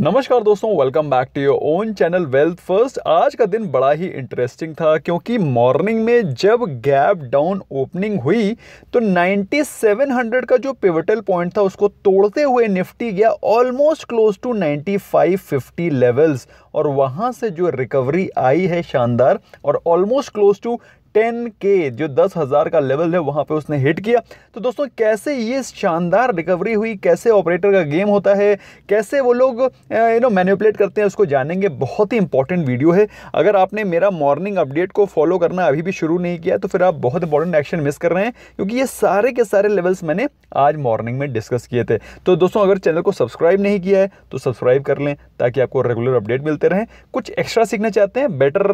नमस्कार दोस्तों welcome back to your own channel wealth first आज का दिन बड़ा ही इंटरेस्टिंग था क्योंकि मॉर्निंग में जब गैप डाउन ओपनिंग हुई तो 9700 का जो पिवटल पॉइंट था उसको तोड़ते हुए निफ्टी गया ऑलमोस्ट क्लोज टू 9550 लेवल्स और वहां से जो रिकवरी आई है शानदार और ऑलमोस्ट क्लोज टू टेन के जो दस हज़ार का लेवल है वहाँ पे उसने हिट किया तो दोस्तों कैसे ये शानदार रिकवरी हुई कैसे ऑपरेटर का गेम होता है कैसे वो लोग यू नो मैन्यूपलेट करते हैं उसको जानेंगे बहुत ही इंपॉर्टेंट वीडियो है अगर आपने मेरा मॉर्निंग अपडेट को फॉलो करना अभी भी शुरू नहीं किया तो फिर आप बहुत इंपॉर्टेंट एक्शन मिस कर रहे हैं क्योंकि ये सारे के सारे लेवल्स मैंने आज मॉर्निंग में डिस्कस किए थे तो दोस्तों अगर चैनल को सब्सक्राइब नहीं किया है तो सब्सक्राइब कर लें ताकि आपको रेगुलर अपडेट मिलते रहें कुछ एक्स्ट्रा सीखना चाहते हैं better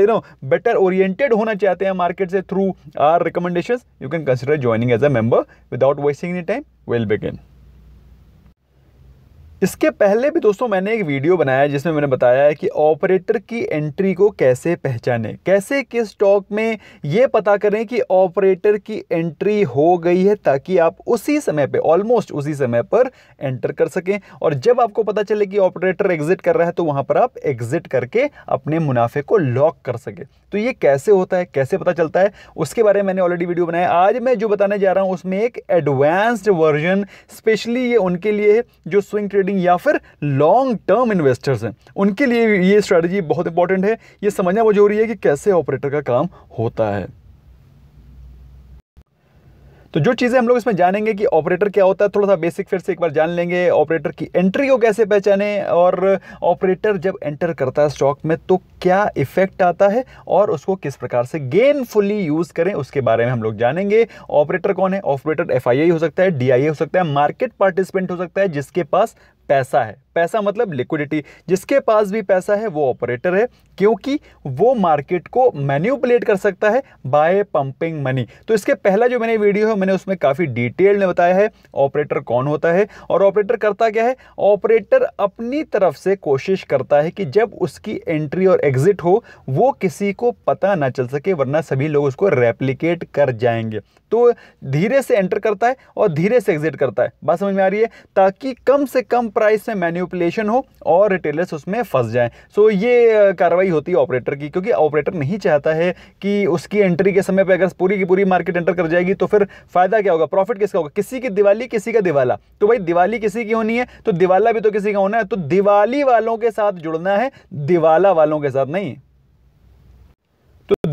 you know better oriented होना चाहते Satya Markets through our recommendations, you can consider joining as a member. Without wasting any time, we'll begin. इसके पहले भी दोस्तों मैंने एक वीडियो बनाया जिसमें मैंने बताया है कि ऑपरेटर की एंट्री को कैसे पहचाने कैसे किस स्टॉक में ये पता करें कि ऑपरेटर की एंट्री हो गई है ताकि आप उसी समय पे ऑलमोस्ट उसी समय पर एंटर कर सकें और जब आपको पता चले कि ऑपरेटर एग्जिट कर रहा है तो वहाँ पर आप एग्जिट करके अपने मुनाफे को लॉक कर सकें तो ये कैसे होता है कैसे पता चलता है उसके बारे में मैंने ऑलरेडी वीडियो बनाया आज मैं जो बताने जा रहा हूँ उसमें एक एडवांस्ड वर्जन स्पेशली ये उनके लिए जो स्विंग ट्रेडिंग होल्डिंग या फिर लॉन्ग टर्म इन्वेस्टर्स हैं उनके लिए ये स्ट्रैटेजी बहुत इंपॉर्टेंट है ये समझना बहुत जरूरी है कि कैसे ऑपरेटर का काम होता है तो जो चीज़ें हम लोग इसमें जानेंगे कि ऑपरेटर क्या होता है थोड़ा सा बेसिक फिर से एक बार जान लेंगे ऑपरेटर की एंट्री को कैसे पहचाने और ऑपरेटर जब एंटर करता है स्टॉक में तो क्या इफेक्ट आता है और उसको किस प्रकार से गेनफुली यूज़ करें उसके बारे में हम लोग जानेंगे ऑपरेटर कौन है ऑपरेटर एफ हो सकता है डी हो सकता है मार्केट पार्टिसिपेंट हो सकता है जिसके पास पैसा है पैसा मतलब लिक्विडिटी जिसके पास भी पैसा है वो ऑपरेटर है क्योंकि वो मार्केट को मैन्यूपुलेट कर सकता है बाय पंपिंग मनी तो इसके पहला जो मैंने वीडियो है मैंने उसमें काफ़ी डिटेल में बताया है ऑपरेटर कौन होता है और ऑपरेटर करता क्या है ऑपरेटर अपनी तरफ से कोशिश करता है कि जब उसकी एंट्री और एग्जिट हो वो किसी को पता ना चल सके वरना सभी लोग उसको रेप्लीकेट कर जाएंगे तो धीरे से एंटर करता है और धीरे से एग्जिट करता है बात समझ में आ रही है ताकि कम से कम प्राइस में मैन्यू मैन्यूपुलेशन हो और रिटेलर्स उसमें फंस जाए सो ये कार्रवाई होती है ऑपरेटर की क्योंकि ऑपरेटर नहीं चाहता है कि उसकी एंट्री के समय पर अगर पूरी की पूरी मार्केट एंटर कर जाएगी तो फिर फ़ायदा क्या होगा प्रॉफिट किसका होगा किसी की दिवाली किसी का दिवाला तो भाई दिवाली किसी की होनी है तो दिवाला भी तो किसी का होना है तो दिवाली वालों के साथ जुड़ना है दिवाला वालों के साथ नहीं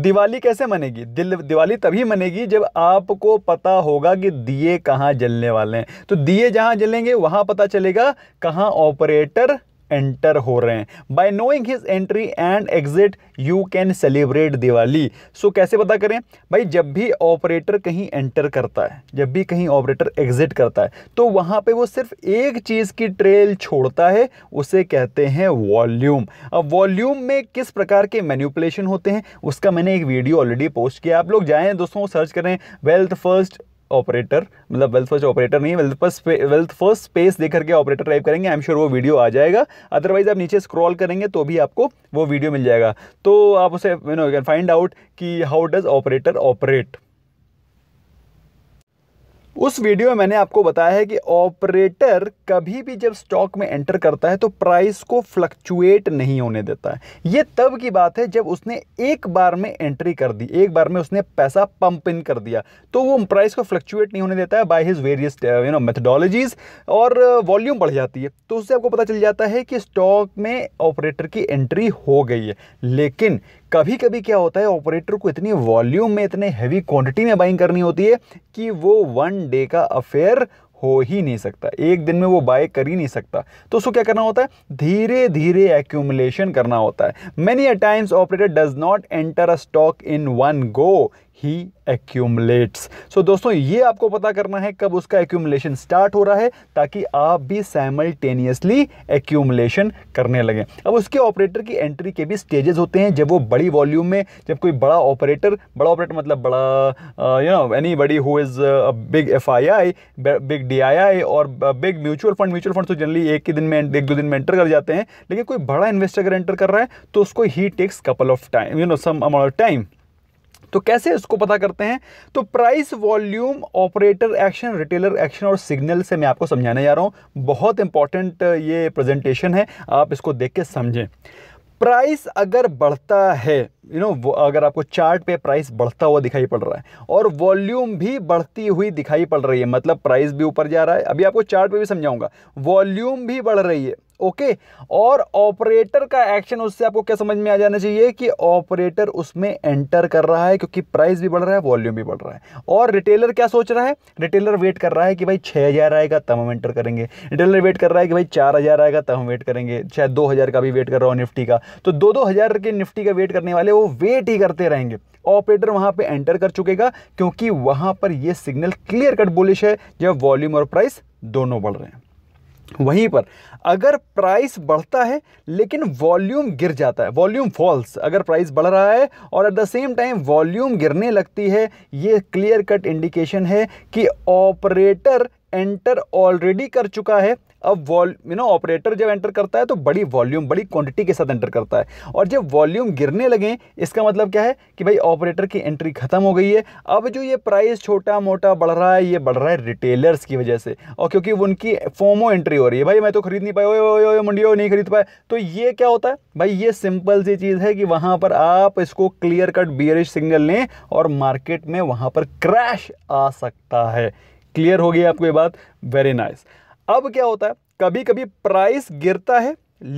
दिवाली कैसे मनेगी दिल दिवाली तभी मनेगी जब आपको पता होगा कि दिए कहाँ जलने वाले हैं तो दिए जहाँ जलेंगे वहाँ पता चलेगा कहाँ ऑपरेटर एंटर हो रहे हैं by knowing his entry and exit you can celebrate Diwali so कैसे पता करें भाई जब भी ऑपरेटर कहीं एंटर करता है जब भी कहीं ऑपरेटर एग्जिट करता है तो वहां पे वो सिर्फ एक चीज़ की ट्रेल छोड़ता है उसे कहते हैं वॉल्यूम अब वॉल्यूम में किस प्रकार के मैन्यूपुलेशन होते हैं उसका मैंने एक वीडियो ऑलरेडी पोस्ट किया आप लोग जाएँ दोस्तों सर्च करें वेल्थ फर्स्ट ऑपरेटर मतलब वेल्थ फर्स्ट ऑपरेटर नहीं wealth first wealth first space दे करके ऑपरेटर टाइप करेंगे आई एम श्योर वो वीडियो आ जाएगा अदरवाइज आप नीचे स्क्रॉल करेंगे तो भी आपको वो वीडियो मिल जाएगा तो आप उसे you know can find out कि हाउ डज ऑपरेटर ऑपरेट उस वीडियो में मैंने आपको बताया है कि ऑपरेटर कभी भी जब स्टॉक में एंटर करता है तो प्राइस को फ्लक्चुएट नहीं होने देता है ये तब की बात है जब उसने एक बार में एंट्री कर दी एक बार में उसने पैसा पंप इन कर दिया तो वो प्राइस को फ्लक्चुएट नहीं होने देता है by his various you know methodologies और वॉल्यूम बढ़ जाती है तो उससे आपको पता चल जाता है कि स्टॉक में ऑपरेटर की एंट्री हो गई है लेकिन कभी कभी क्या होता है ऑपरेटर को इतनी वॉल्यूम में इतने हैवी क्वांटिटी में बाइंग करनी होती है कि वो वन डे का अफेयर हो ही नहीं सकता एक दिन में वो बाय कर ही नहीं सकता तो उसको क्या करना होता है धीरे धीरे एक्यूमुलेशन करना होता है many a times operator does not enter a stock in one go he accumulates so दोस्तों ये आपको पता करना है कब उसका एक्यूमलेशन स्टार्ट हो रहा है ताकि आप भी साइमल्टेनियसली एक्यूमलेशन करने लगें अब उसके ऑपरेटर की एंट्री के भी स्टेजेस होते हैं जब वो बड़ी वॉल्यूम में जब कोई बड़ा ऑपरेटर बड़ा ऑपरेटर मतलब बड़ा you know anybody who is big F I I big D I I और big mutual fund mutual fund तो जनरली एक ही दिन में एक दो दिन में एंटर कर जाते हैं लेकिन कोई बड़ा इन्वेस्टर अगर एंटर कर रहा है तो उसको ही takes couple of time you know some amount of time तो कैसे इसको पता करते हैं तो price volume operator action retailer action और सिग्नल से मैं आपको समझाने जा रहा हूँ बहुत इंपॉर्टेंट ये प्रेजेंटेशन है आप इसको देख के समझें प्राइस अगर बढ़ता है यू you नो know, अगर आपको चार्ट पे प्राइस बढ़ता हुआ दिखाई पड़ रहा है और वॉल्यूम भी बढ़ती हुई दिखाई पड़ रही है मतलब प्राइस भी ऊपर जा रहा है अभी आपको चार्ट पे भी समझाऊंगा वॉल्यूम भी बढ़ रही है ओके और ऑपरेटर का एक्शन उससे आपको क्या समझ में आ जाना चाहिए कि ऑपरेटर उसमें एंटर कर रहा है क्योंकि प्राइस भी बढ़ रहा है वॉल्यूम भी बढ़ रहा है और रिटेलर क्या सोच रहा है रिटेलर वेट कर रहा है कि भाई छः हज़ार आएगा तब हम एंटर करेंगे रिटेलर वेट कर रहा है कि भाई चार हज़ार आएगा तब हम वेट करेंगे चाहे दो हज़ार का भी वेट कर रहा हूँ निफ्टी का तो दो दो हज़ार के निफ्टी का वेट करने वाले वो वेट ही करते रहेंगे ऑपरेटर वहां पे एंटर कर चुकेगा क्योंकि वहां पर ये सिग्नल क्लियर कट बोलिश है जब वॉल्यूम और प्राइस दोनों बढ़ रहे हैं वहीं पर अगर प्राइस बढ़ता है लेकिन वॉल्यूम गिर जाता है वॉल्यूम फॉल्स अगर प्राइस बढ़ रहा है और at the same time volume गिरने लगती है ये क्लियर कट इंडिकेशन है कि ऑपरेटर एंटर ऑलरेडी कर चुका है अब वॉल यू नो ऑपरेटर जब एंटर करता है तो बड़ी वॉल्यूम बड़ी क्वांटिटी के साथ एंटर करता है और जब वॉल्यूम गिरने लगे इसका मतलब क्या है कि भाई ऑपरेटर की एंट्री ख़त्म हो गई है अब जो ये प्राइस छोटा मोटा बढ़ रहा है ये बढ़ रहा है रिटेलर्स की वजह से और क्योंकि उनकी फोमो एंट्री हो रही है भाई मैं तो खरीद नहीं पाया ओ ओ मंडियो नहीं खरीद पाए तो ये क्या होता है भाई ये सिंपल सी चीज़ है कि वहाँ पर आप इसको क्लियर कट बियरिश सिग्नल लें और मार्केट में वहाँ पर क्रैश आ सकता है क्लियर हो गई आपको ये बात वेरी नाइस nice. अब क्या होता है कभी कभी प्राइस गिरता है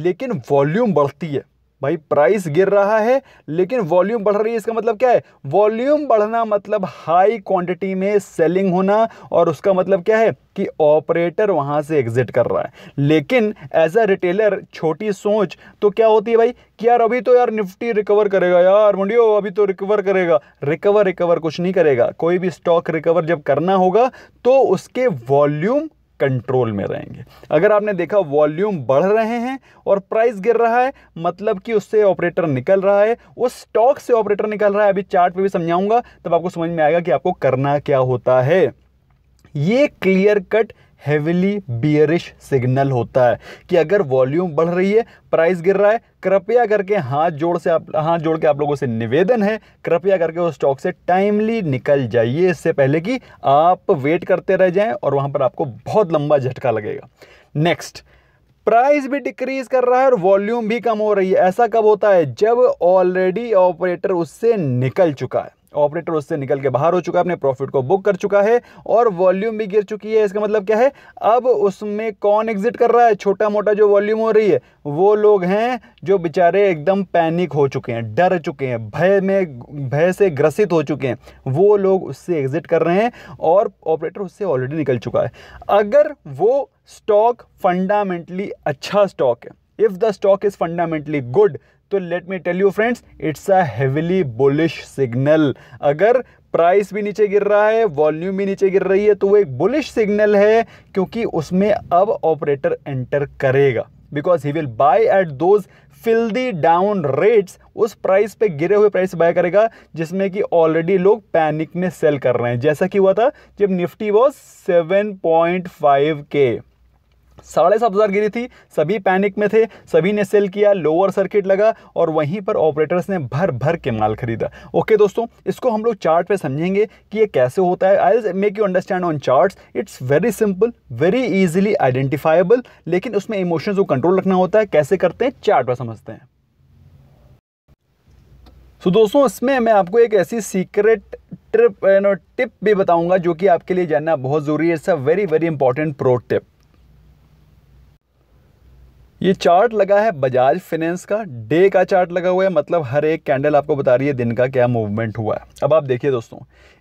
लेकिन वॉल्यूम बढ़ती है भाई प्राइस गिर रहा है लेकिन वॉल्यूम बढ़ रही है इसका मतलब क्या है वॉल्यूम बढ़ना मतलब हाई क्वांटिटी में सेलिंग होना और उसका मतलब क्या है कि ऑपरेटर वहां से एग्जिट कर रहा है लेकिन एज अ रिटेलर छोटी सोच तो क्या होती है भाई कि यार अभी तो यार निफ्टी रिकवर करेगा यार मुंडियो अभी तो रिकवर करेगा रिकवर रिकवर कुछ नहीं करेगा कोई भी स्टॉक रिकवर जब करना होगा तो उसके वॉल्यूम कंट्रोल में रहेंगे अगर आपने देखा वॉल्यूम बढ़ रहे हैं और प्राइस गिर रहा है मतलब कि उससे ऑपरेटर निकल रहा है उस स्टॉक से ऑपरेटर निकल रहा है अभी चार्ट पे भी समझाऊंगा तब आपको समझ में आएगा कि आपको करना क्या होता है ये clear cut heavily bearish signal होता है कि अगर वॉल्यूम बढ़ रही है प्राइस गिर रहा है कृपया करके हाथ जोड़ से आप हाथ जोड़ के आप लोगों से निवेदन है कृपया करके उस स्टॉक से टाइमली निकल जाइए इससे पहले कि आप वेट करते रह जाएं और वहां पर आपको बहुत लंबा झटका लगेगा नेक्स्ट प्राइस भी डिक्रीज कर रहा है और वॉल्यूम भी कम हो रही है ऐसा कब होता है जब ऑलरेडी ऑपरेटर उससे निकल चुका है ऑपरेटर उससे निकल के बाहर हो चुका है अपने प्रॉफिट को बुक कर चुका है और वॉल्यूम भी गिर चुकी है इसका मतलब क्या है अब उसमें कौन एग्जिट कर रहा है छोटा मोटा जो वॉल्यूम हो रही है वो लोग हैं जो बेचारे एकदम पैनिक हो चुके हैं डर चुके हैं भय में भय से ग्रसित हो चुके हैं वो लोग उससे एग्जिट कर रहे हैं और ऑपरेटर उससे ऑलरेडी निकल चुका है अगर वो स्टॉक फंडामेंटली अच्छा स्टॉक है if the stock is fundamentally good तो let me tell you friends it's a heavily bullish signal अगर प्राइस भी नीचे गिर रहा है वॉल्यूम भी नीचे गिर रही है तो वो एक बुलिश सिग्नल है क्योंकि उसमें अब ऑपरेटर एंटर करेगा because he will buy at those the down rates उस प्राइस पे गिरे हुए प्राइस बाय करेगा जिसमें कि ऑलरेडी लोग पैनिक में सेल कर रहे हैं जैसा कि हुआ था जब निफ्टी वॉज फाइव के साढ़े सात हज़ार गिरी थी सभी पैनिक में थे सभी ने सेल किया लोअर सर्किट लगा और वहीं पर ऑपरेटर्स ने भर भर के माल खरीदा ओके दोस्तों इसको हम लोग चार्ट पे समझेंगे कि ये कैसे होता है I make you understand on charts it's very simple very easily identifiable लेकिन उसमें इमोशंस को कंट्रोल रखना होता है कैसे करते हैं चार्ट पर समझते हैं सो so, दोस्तों इसमें मैं आपको एक ऐसी सीक्रेट ट्रिप नो टिप भी बताऊंगा जो कि आपके लिए जानना बहुत ज़रूरी है it's a very very important pro tip ये चार्ट लगा है बजाज फाइनेंस का डे का चार्ट लगा हुआ है मतलब हर एक कैंडल आपको बता रही है दिन का क्या मूवमेंट हुआ है अब आप देखिए दोस्तों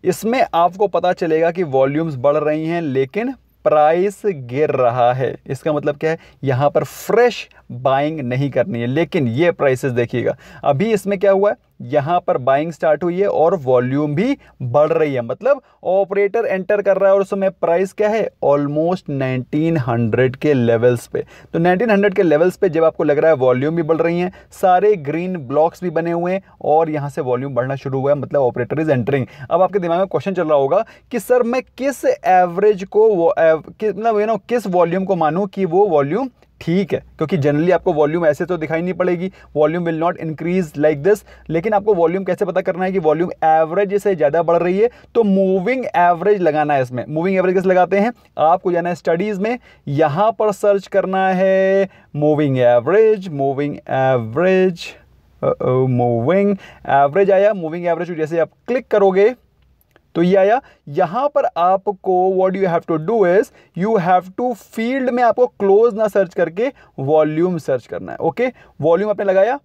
इसमें आपको पता चलेगा कि वॉल्यूम्स बढ़ रही हैं लेकिन प्राइस गिर रहा है इसका मतलब क्या है यहाँ पर फ्रेश बाइंग नहीं करनी है लेकिन ये प्राइसेस देखिएगा अभी इसमें क्या हुआ है यहाँ पर बाइंग स्टार्ट हुई है और वॉल्यूम भी बढ़ रही है मतलब ऑपरेटर एंटर कर रहा है और उस समय प्राइस क्या है ऑलमोस्ट 1900 के लेवल्स पे तो 1900 के लेवल्स पे जब आपको लग रहा है वॉल्यूम भी बढ़ रही है सारे ग्रीन ब्लॉक्स भी बने हुए हैं और यहाँ से वॉल्यूम बढ़ना शुरू हुआ है मतलब ऑपरेटर इज एंटरिंग अब आपके दिमाग में क्वेश्चन चल रहा होगा कि सर मैं किस एवरेज को मतलब यू नो किस वॉल्यूम को मानूँ कि वो वॉल्यूम ठीक है क्योंकि जनरली आपको वॉल्यूम ऐसे तो दिखाई नहीं पड़ेगी volume will not increase like this लेकिन आपको वॉल्यूम कैसे पता करना है कि वॉल्यूम एवरेज से ज़्यादा बढ़ रही है तो मूविंग एवरेज लगाना है इसमें मूविंग एवरेज कैसे लगाते हैं आपको जाना है स्टडीज़ में यहाँ पर सर्च करना है moving average moving average moving average आया मूविंग एवरेज जैसे आप क्लिक करोगे तो ये आया यहाँ पर आपको what you have to do is you have to field में आपको क्लोज ना सर्च करके वॉल्यूम सर्च करना है ओके वॉल्यूम आपने लगाया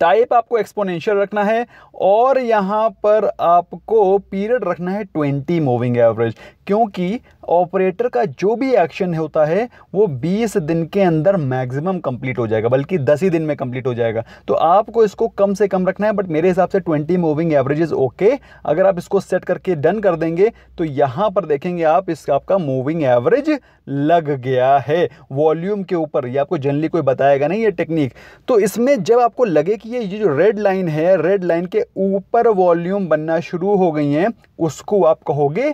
टाइप आपको एक्सपोनेंशियल रखना है और यहाँ पर आपको पीरियड रखना है ट्वेंटी मूविंग एवरेज क्योंकि ऑपरेटर का जो भी एक्शन होता है वो 20 दिन के अंदर मैक्सिमम कंप्लीट हो जाएगा बल्कि 10 ही दिन में कंप्लीट हो जाएगा तो आपको इसको कम से कम रखना है बट मेरे हिसाब से 20 मूविंग एवरेजेस ओके अगर आप इसको सेट करके डन कर देंगे तो यहाँ पर देखेंगे आप इसका आपका मूविंग एवरेज लग गया है वॉल्यूम के ऊपर ये आपको जनरली कोई बताएगा नहीं ये टेक्निक तो इसमें जब आपको लगे कि कि ये जो रेड लाइन है रेड लाइन के ऊपर वॉल्यूम बनना शुरू हो गई हैं उसको आप कहोगे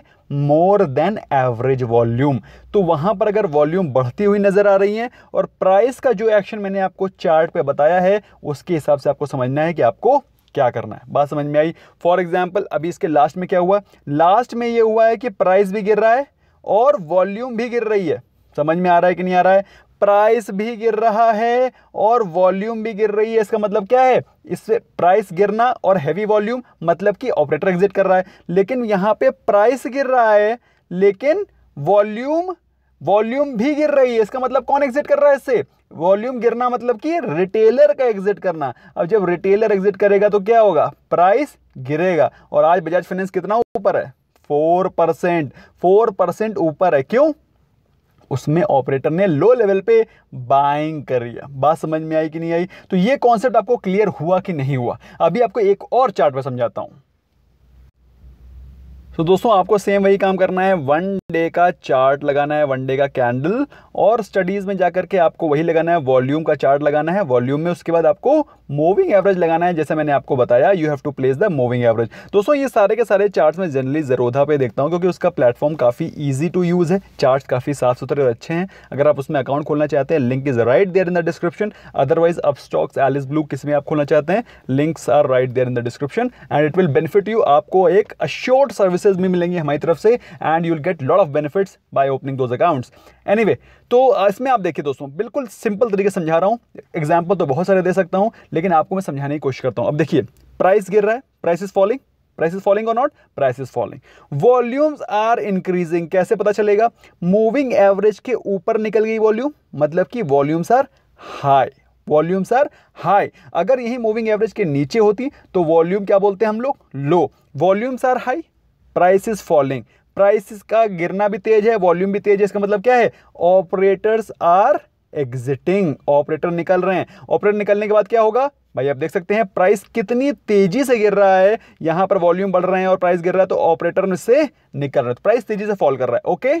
मोर देन एवरेज वॉल्यूम तो वहां पर अगर वॉल्यूम बढ़ती हुई नज़र आ रही है और प्राइस का जो एक्शन मैंने आपको चार्ट पे बताया है उसके हिसाब से आपको समझना है कि आपको क्या करना है बात समझ में आई फॉर एग्जाम्पल अभी इसके लास्ट में क्या हुआ लास्ट में यह हुआ है कि प्राइस भी गिर रहा है और वॉल्यूम भी गिर रही है समझ में आ रहा है कि नहीं आ रहा है प्राइस भी गिर रहा है और वॉल्यूम भी गिर रही है इसका मतलब क्या है इससे प्राइस गिरना और हैवी वॉल्यूम मतलब कि ऑपरेटर एग्जिट कर रहा है लेकिन यहाँ पे प्राइस गिर रहा है लेकिन वॉल्यूम वॉल्यूम भी गिर रही है इसका मतलब कौन एग्जिट कर रहा है इससे वॉल्यूम गिरना मतलब कि रिटेलर का एग्जिट करना अब जब रिटेलर एग्जिट करेगा तो क्या होगा प्राइस गिरेगा और आज बजाज फाइनेंस कितना ऊपर है फोर परसेंट फोर परसेंट ऊपर है क्यों उसमें ऑपरेटर ने लो लेवल पे बाइंग कर लिया बात समझ में आई कि नहीं आई तो ये कॉन्सेप्ट आपको क्लियर हुआ कि नहीं हुआ अभी आपको एक और चार्ट में समझाता हूँ तो दोस्तों आपको सेम वही काम करना है वन डे का चार्ट लगाना है वन डे का कैंडल और स्टडीज़ में जाकर के आपको वही लगाना है वॉल्यूम का चार्ट लगाना है वॉल्यूम में उसके बाद आपको मूविंग एवरेज लगाना है जैसे मैंने आपको बताया you have to place the moving average दोस्तों ये सारे के सारे चार्ट्स में जनरली जरोधा पे देखता हूँ क्योंकि उसका प्लेटफॉर्म काफ़ी ईजी टू यूज़ है चार्ट काफ़ी साफ सुथरे और अच्छे हैं अगर आप उसमें अकाउंट खोलना चाहते हैं link is right there in the description otherwise अब स्टॉक्स एलिस ब्लू किस में आप खोलना चाहते हैं links are right there in the description and it will benefit you आपको एक अश्योर्ड सर्विस सर्विसेज भी मिलेंगी हमारी तरफ से and you will get lot of benefits by opening those accounts anyway तो इसमें आप देखिए दोस्तों बिल्कुल सिंपल तरीके से समझा रहा हूँ एग्जाम्पल तो बहुत सारे दे सकता हूँ लेकिन आपको मैं समझाने की कोशिश करता हूँ अब देखिए प्राइस गिर रहा है price is falling price is falling और not price is falling volumes are increasing कैसे पता चलेगा मूविंग एवरेज के ऊपर निकल गई वॉल्यूम मतलब कि volumes are high volumes are high अगर यही मूविंग एवरेज के नीचे होती तो वॉल्यूम क्या बोलते हैं हम लोग low volumes are high price is falling price का गिरना भी तेज है वॉल्यूम भी तेज है इसका मतलब क्या है ऑपरेटर्स आर एग्जिटिंग ऑपरेटर निकल रहे हैं ऑपरेटर निकलने के बाद क्या होगा भाई आप देख सकते हैं प्राइस कितनी तेजी से गिर रहा है यहां पर वॉल्यूम बढ़ रहे हैं और प्राइस गिर रहा है तो ऑपरेटर से निकल रहा है तो प्राइस तेजी से फॉल कर रहा है ओके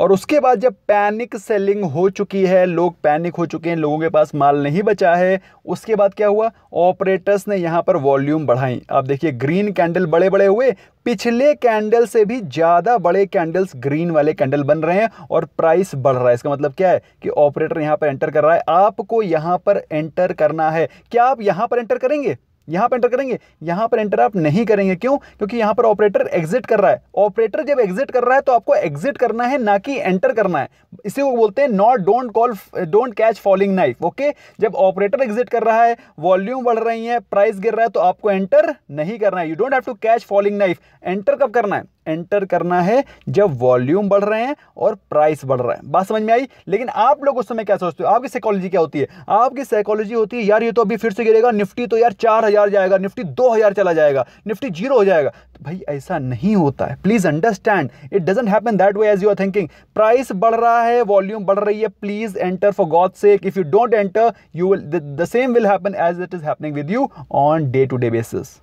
और उसके बाद जब पैनिक सेलिंग हो चुकी है लोग पैनिक हो चुके हैं लोगों के पास माल नहीं बचा है उसके बाद क्या हुआ ऑपरेटर्स ने यहाँ पर वॉल्यूम बढ़ाई आप देखिए ग्रीन कैंडल बड़े बड़े हुए पिछले कैंडल से भी ज़्यादा बड़े कैंडल्स ग्रीन वाले कैंडल बन रहे हैं और प्राइस बढ़ रहा है इसका मतलब क्या है कि ऑपरेटर यहाँ पर एंटर कर रहा है आपको यहाँ पर एंटर करना है क्या आप यहाँ पर एंटर करेंगे यहां पर एंटर करेंगे यहां पर एंटर आप नहीं करेंगे क्यों क्योंकि यहां पर ऑपरेटर एग्जिट कर रहा है ऑपरेटर जब एग्जिट कर रहा है तो आपको एग्जिट करना है ना कि एंटर करना है इसे वो बोलते हैं not don't call don't catch falling knife okay जब ऑपरेटर एग्जिट कर रहा है वॉल्यूम बढ़ रही है प्राइस गिर रहा है तो आपको एंटर नहीं करना है you don't have to catch falling knife enter कब करना है एंटर करना है जब वॉल्यूम बढ़ रहे हैं और प्राइस बढ़ रहा है बात समझ में आई लेकिन आप लोग उस समय क्या सोचते हो आपकी साइकोलॉजी क्या होती है आपकी साइकोलॉजी होती है यार ये तो अभी फिर से गिरेगा निफ्टी तो यार चार हजार जाएगा निफ्टी दो हजार चला जाएगा निफ्टी जीरो हो जाएगा तो भाई ऐसा नहीं होता है please understand it doesn't happen that way as you are thinking price बढ़ रहा है है वॉल्यूम बढ़ रही है please enter for God sake if you don't enter you will the same will happen as it is happening with you on day to day basis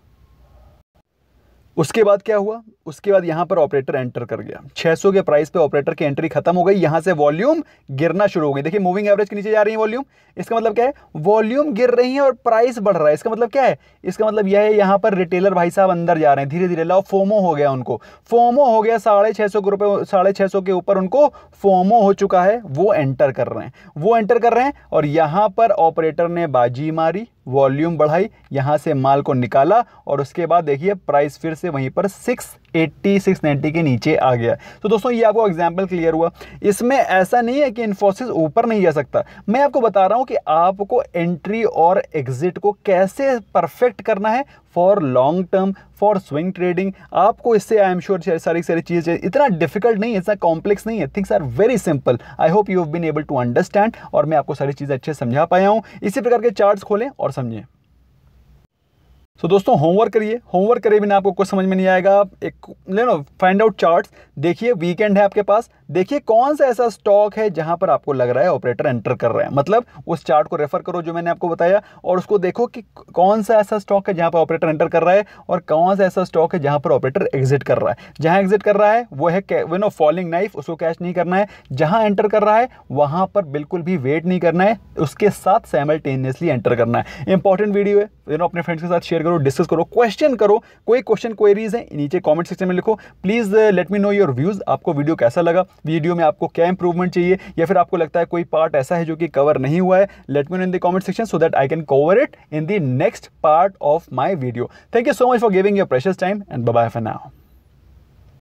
उसके बाद क्या हुआ उसके बाद यहाँ पर ऑपरेटर एंटर कर गया 600 के प्राइस पे ऑपरेटर की एंट्री खत्म हो गई यहाँ से वॉल्यूम गिरना शुरू हो गई देखिए मूविंग एवरेज के नीचे जा रही है वॉल्यूम इसका मतलब क्या है वॉल्यूम गिर रही है और प्राइस बढ़ रहा है इसका मतलब क्या है इसका मतलब यह है यहाँ पर रिटेलर भाई साहब अंदर जा रहे हैं धीरे धीरे लाओ फोमो हो गया उनको फोमो हो गया साढ़े छः सौ रुपये साढ़े छः सौ के ऊपर उनको फोमो हो चुका है वो एंटर कर रहे हैं वो एंटर कर रहे हैं और यहाँ पर ऑपरेटर ने बाजी मारी वॉल्यूम बढ़ाई यहाँ से माल को निकाला और उसके बाद देखिए प्राइस फिर से वहीं पर सिक्स एट्टी सिक्स के नीचे आ गया तो दोस्तों ये आपको एग्जाम्पल क्लियर हुआ इसमें ऐसा नहीं है कि इन्फोसिस ऊपर नहीं जा सकता मैं आपको बता रहा हूँ कि आपको एंट्री और एग्जिट को कैसे परफेक्ट करना है for long term for swing trading आपको इससे आई एम श्योर सारी सारी चीज़ें इतना डिफिकल्ट नहीं है इतना कॉम्प्लेक्स नहीं है things are very simple I hope you have been able to understand और मैं आपको सारी चीज़ें अच्छे समझा पाया हूँ इसी प्रकार के चार्ट्स खोलें और समझें सो so, दोस्तों होमवर्क करिए होमवर्क करे बिना आपको कुछ समझ में नहीं आएगा एक ले लो फाइंड आउट चार्ट्स देखिए वीकेंड है आपके पास देखिए कौन सा ऐसा स्टॉक है जहां पर आपको लग रहा है ऑपरेटर एंटर कर रहा है मतलब उस चार्ट को रेफर करो जो मैंने आपको बताया और उसको देखो कि कौन सा ऐसा स्टॉक है जहां पर ऑपरेटर एंटर कर रहा है और कौन सा ऐसा स्टॉक है जहां पर ऑपरेटर एग्जिट कर रहा है जहां एग्जिट कर रहा है वो है वे नो फॉलिंग नाइफ उसको कैश नहीं करना है जहां एंटर कर रहा है वहां पर बिल्कुल भी वेट नहीं करना है उसके साथ साइमल्टेनियसली एंटर करना है इंपॉर्टेंट वीडियो है यू नो अपने फ्रेंड्स के साथ शेयर करो डिस्कस करो क्वेश्चन करो कोई क्वेश्चन क्वेरीज है नीचे कॉमेंट सेक्शन में लिखो please let me know your views आपको वीडियो कैसा लगा वीडियो में आपको क्या इंप्रूवमेंट चाहिए या फिर आपको लगता है कोई पार्ट ऐसा है जो कि कवर नहीं हुआ है let me in the comment section so that I can cover it in the next part of my video thank you so much for giving your precious time and bye for now